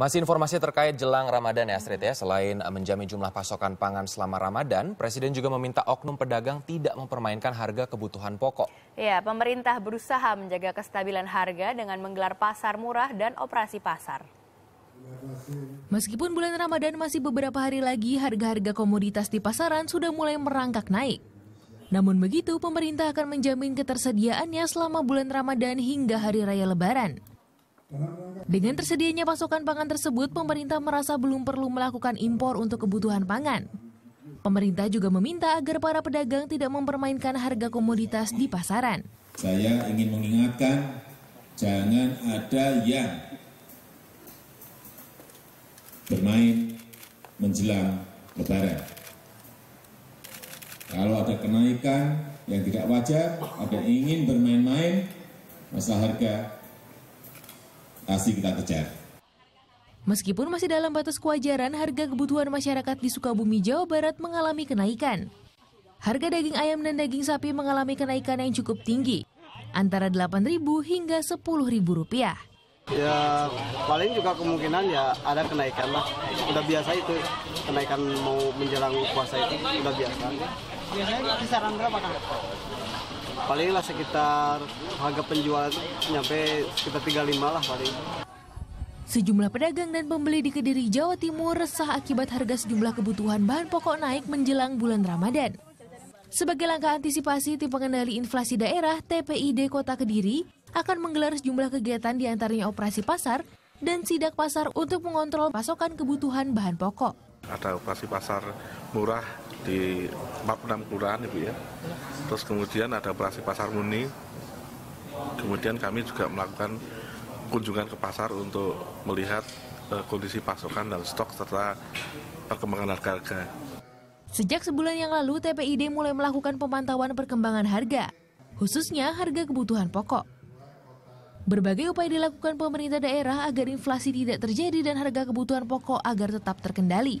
Masih informasi terkait jelang Ramadan ya Astrid ya. Selain menjamin jumlah pasokan pangan selama Ramadan, Presiden juga meminta oknum pedagang tidak mempermainkan harga kebutuhan pokok. Ya, pemerintah berusaha menjaga kestabilan harga dengan menggelar pasar murah dan operasi pasar. Meskipun bulan Ramadan masih beberapa hari lagi, harga-harga komoditas di pasaran sudah mulai merangkak naik. Namun begitu, pemerintah akan menjamin ketersediaannya selama bulan Ramadan hingga hari raya Lebaran. Dengan tersedianya pasokan pangan tersebut, pemerintah merasa belum perlu melakukan impor untuk kebutuhan pangan. Pemerintah juga meminta agar para pedagang tidak mempermainkan harga komoditas di pasaran. Saya ingin mengingatkan, jangan ada yang bermain menjelang lebaran. Kalau ada kenaikan yang tidak wajar, ada ingin bermain-main, masalah harga pasti kita kejar. Meskipun masih dalam batas kewajaran, harga kebutuhan masyarakat di Sukabumi, Jawa Barat mengalami kenaikan. Harga daging ayam dan daging sapi mengalami kenaikan yang cukup tinggi, antara Rp8.000 hingga Rp10.000. Ya paling juga kemungkinan ya ada kenaikan lah. Udah biasa itu kenaikan mau menjelang puasa itu udah biasa. Biasanya kisaran berapa kan? paling lah sekitar harga penjualan nyampe sekitar 35 lah paling. Sejumlah pedagang dan pembeli di Kediri, Jawa Timur resah akibat harga sejumlah kebutuhan bahan pokok naik menjelang bulan Ramadan. Sebagai langkah antisipasi tim pengendali inflasi daerah TPID Kota Kediri akan menggelar sejumlah kegiatan diantaranya operasi pasar dan sidak pasar untuk mengontrol pasokan kebutuhan bahan pokok. Ada operasi pasar murah di 46 kelurahan Ibu ya. Terus kemudian ada operasi pasar muni, Kemudian kami juga melakukan kunjungan ke pasar untuk melihat uh, kondisi pasokan dan stok serta perkembangan harga-harga. Sejak sebulan yang lalu, TPID mulai melakukan pemantauan perkembangan harga, khususnya harga kebutuhan pokok. Berbagai upaya dilakukan pemerintah daerah agar inflasi tidak terjadi dan harga kebutuhan pokok agar tetap terkendali.